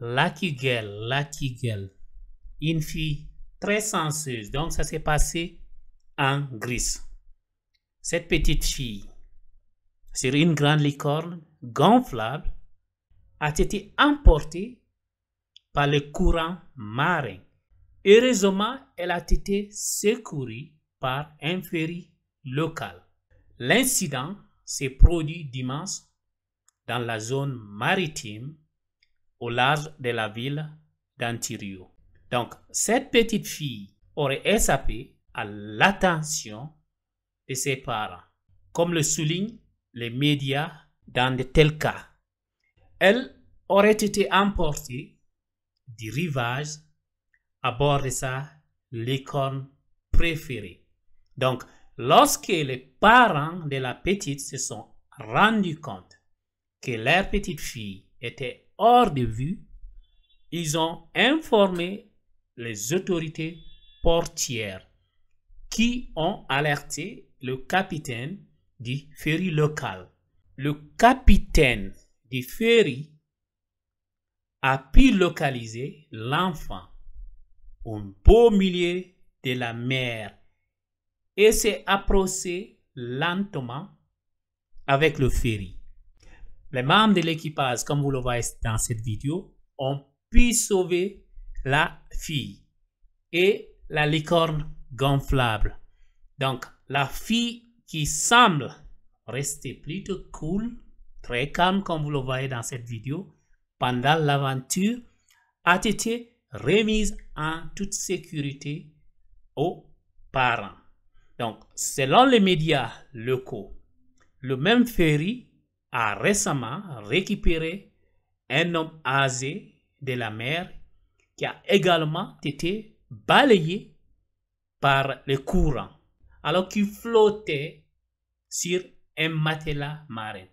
Lucky Girl, Une fille très senseuse, Donc, ça s'est passé en Grèce. Cette petite fille, sur une grande licorne gonflable, a été emportée par le courant marin. Heureusement, elle a été secourue par un ferry local. L'incident s'est produit dimanche dans la zone maritime au large de la ville d'Antirio. Donc, cette petite fille aurait échappé à l'attention de ses parents, comme le soulignent les médias dans de tels cas. Elle aurait été emportée du rivage à bord de sa licorne préférée. Donc, lorsque les parents de la petite se sont rendus compte que leur petite fille était hors de vue, ils ont informé les autorités portières qui ont alerté le capitaine du ferry local. Le capitaine du ferry a pu localiser l'enfant au beau milieu de la mer et s'est approché lentement avec le ferry les membres de l'équipage, comme vous le voyez dans cette vidéo, ont pu sauver la fille et la licorne gonflable. Donc, la fille qui semble rester plutôt cool, très calme comme vous le voyez dans cette vidéo, pendant l'aventure, a été remise en toute sécurité aux parents. Donc, selon les médias locaux, le même ferry a récemment récupéré un homme asé de la mer qui a également été balayé par le courant alors qu'il flottait sur un matelas marin.